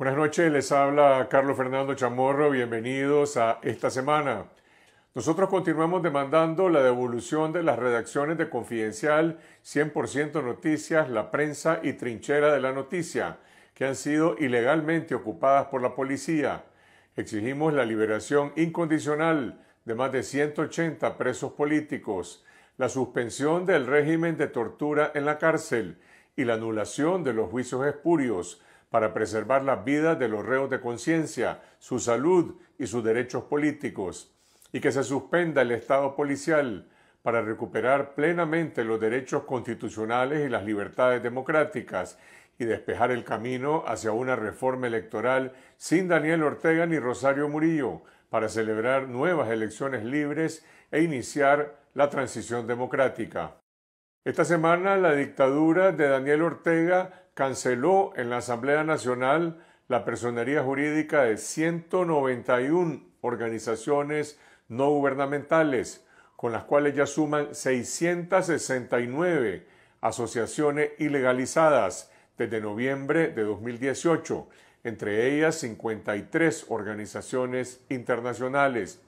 Buenas noches, les habla Carlos Fernando Chamorro, bienvenidos a esta semana. Nosotros continuamos demandando la devolución de las redacciones de Confidencial, 100% Noticias, La Prensa y Trinchera de la Noticia, que han sido ilegalmente ocupadas por la policía. Exigimos la liberación incondicional de más de 180 presos políticos, la suspensión del régimen de tortura en la cárcel y la anulación de los juicios espurios para preservar las vidas de los reos de conciencia, su salud y sus derechos políticos, y que se suspenda el Estado policial para recuperar plenamente los derechos constitucionales y las libertades democráticas y despejar el camino hacia una reforma electoral sin Daniel Ortega ni Rosario Murillo para celebrar nuevas elecciones libres e iniciar la transición democrática. Esta semana la dictadura de Daniel Ortega canceló en la Asamblea Nacional la personería jurídica de 191 organizaciones no gubernamentales, con las cuales ya suman 669 asociaciones ilegalizadas desde noviembre de 2018, entre ellas 53 organizaciones internacionales.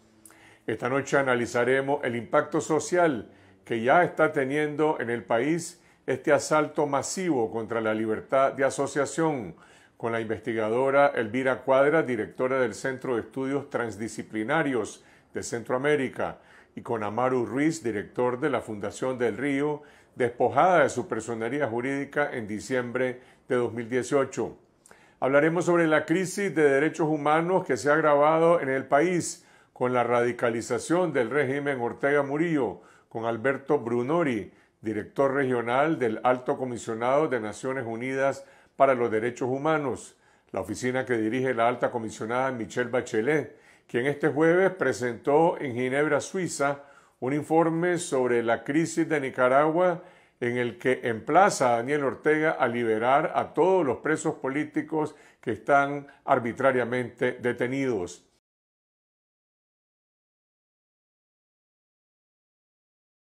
Esta noche analizaremos el impacto social que ya está teniendo en el país este asalto masivo contra la libertad de asociación con la investigadora Elvira Cuadra, directora del Centro de Estudios Transdisciplinarios de Centroamérica, y con Amaru Ruiz, director de la Fundación del Río, despojada de su personería jurídica en diciembre de 2018. Hablaremos sobre la crisis de derechos humanos que se ha agravado en el país con la radicalización del régimen Ortega Murillo, con Alberto Brunori, director regional del Alto Comisionado de Naciones Unidas para los Derechos Humanos, la oficina que dirige la alta comisionada Michelle Bachelet, quien este jueves presentó en Ginebra, Suiza, un informe sobre la crisis de Nicaragua en el que emplaza a Daniel Ortega a liberar a todos los presos políticos que están arbitrariamente detenidos.